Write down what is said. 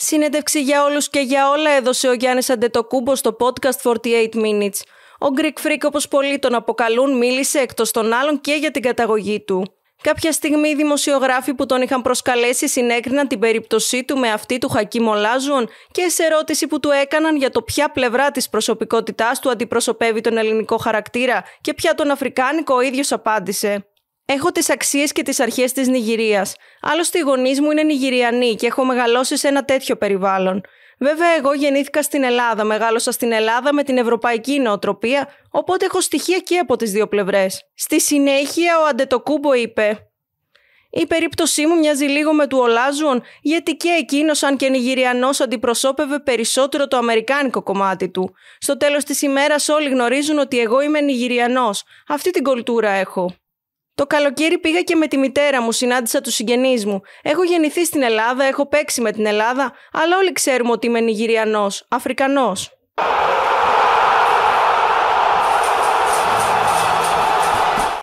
Συνέντευξη για όλους και για όλα έδωσε ο Γιάννης Αντετοκούμπο στο podcast 48 Minutes. Ο Greek Freak όπως πολλοί τον αποκαλούν μίλησε εκτός των άλλων και για την καταγωγή του. Κάποια στιγμή οι δημοσιογράφοι που τον είχαν προσκαλέσει συνέκριναν την περίπτωσή του με αυτή του Χακί Μολάζων και σε ερώτηση που του έκαναν για το ποια πλευρά της προσωπικότητάς του αντιπροσωπεύει τον ελληνικό χαρακτήρα και ποια τον αφρικάνικο ο ίδιος απάντησε. Έχω τις αξίες και τις αρχές της Νιγηρίας. Άλλωστε, οι γονείς μου είναι Νιγηριανοί και έχω μεγαλώσει σε ένα τέτοιο περιβάλλον. Βέβαια, εγώ γεννήθηκα στην Ελλάδα, μεγάλωσα στην Ελλάδα με την ευρωπαϊκή νοοτροπία, οπότε έχω στοιχεία και από τις δύο πλευρές. Στη συνέχεια, ο Αντετοκούμπο είπε. Η περίπτωσή μου μοιάζει λίγο με του Ολάζουον, γιατί και εκείνος, αν και Νιγηριανός, αντιπροσώπευε περισσότερο το αμερικάνικο κομμάτι του. Στο τέλος της ημέρας, όλοι γνωρίζουν ότι εγώ είμαι Νιγηριανός. Αυτή την κουλτούρα έχω. Το καλοκαίρι πήγα και με τη μητέρα μου, συνάντησα τους συγγενείς μου. Έχω γεννηθεί στην Ελλάδα, έχω παίξει με την Ελλάδα, αλλά όλοι ξέρουμε ότι είμαι Νιγηριανός, Αφρικανός.